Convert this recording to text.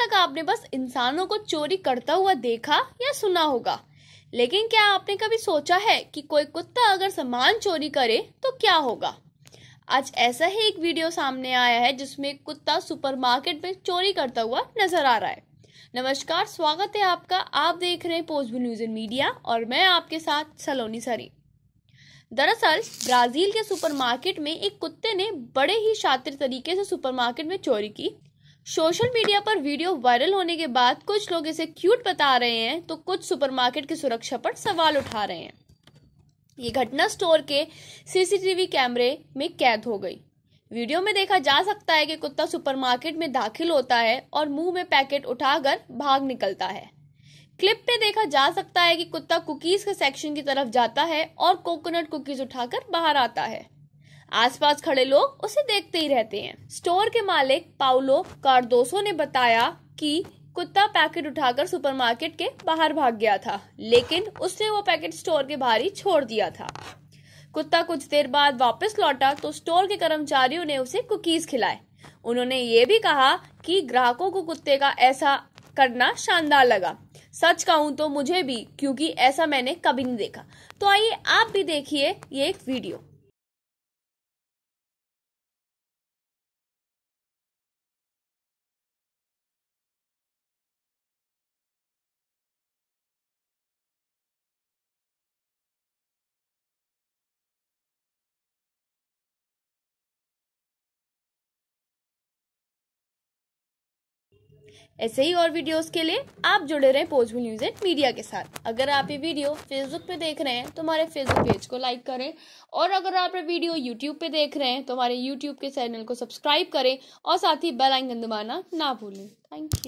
तक आपने बस इंसानों को चोरी करता हुआ देखा या सुना होगा लेकिन क्या आपने कभी सोचा है कि कोई कुत्ता अगर सामान चोरी करे तो क्या होगा आज ऐसा ही एक वीडियो सामने आया है जिसमें कुत्ता सुपरमार्केट में चोरी करता हुआ नजर आ रहा है नमस्कार स्वागत है आपका आप देख रहे हैं पोस्ट न्यूज इन मीडिया और मैं आपके साथ सलोनी सरी दरअसल ब्राजील के सुपरमार्केट में एक कुत्ते ने बड़े ही शातिर तरीके से सुपरमार्केट में चोरी की सोशल मीडिया पर वीडियो वायरल होने के बाद कुछ लोग इसे क्यूट बता रहे हैं तो कुछ सुपरमार्केट की सुरक्षा पर सवाल उठा रहे हैं ये घटना स्टोर के सीसीटीवी कैमरे में कैद हो गई वीडियो में देखा जा सकता है कि कुत्ता सुपरमार्केट में दाखिल होता है और मुंह में पैकेट उठाकर भाग निकलता है क्लिप में देखा जा सकता है कि कुत्ता कुकीज के सेक्शन की तरफ जाता है और कोकोनट कुकीज उठाकर बाहर आता है आसपास खड़े लोग उसे देखते ही रहते हैं स्टोर के मालिक पाउलो कार्डोसो ने बताया कि कुत्ता पैकेट उठाकर सुपरमार्केट के बाहर भाग गया था लेकिन उसने वो पैकेट स्टोर के बाहर ही छोड़ दिया था कुत्ता कुछ देर बाद वापस लौटा तो स्टोर के कर्मचारियों ने उसे कुकीज खिलाए उन्होंने ये भी कहा कि ग्राहकों को कुत्ते का ऐसा करना शानदार लगा सच कहूं तो मुझे भी क्योंकि ऐसा मैंने कभी नहीं देखा तो आइए आप भी देखिए ये एक वीडियो ऐसे ही और वीडियोस के लिए आप जुड़े रहें पोजबुल न्यूज़ एट मीडिया के साथ अगर आप ये वीडियो फेसबुक पे देख रहे हैं तो हमारे फेसबुक पेज को लाइक करें और अगर आप ये वीडियो यूट्यूब पे देख रहे हैं तो हमारे यूट्यूब के चैनल को सब्सक्राइब करें और साथ ही बेल आइकन दबाना ना भूलें थैंक यू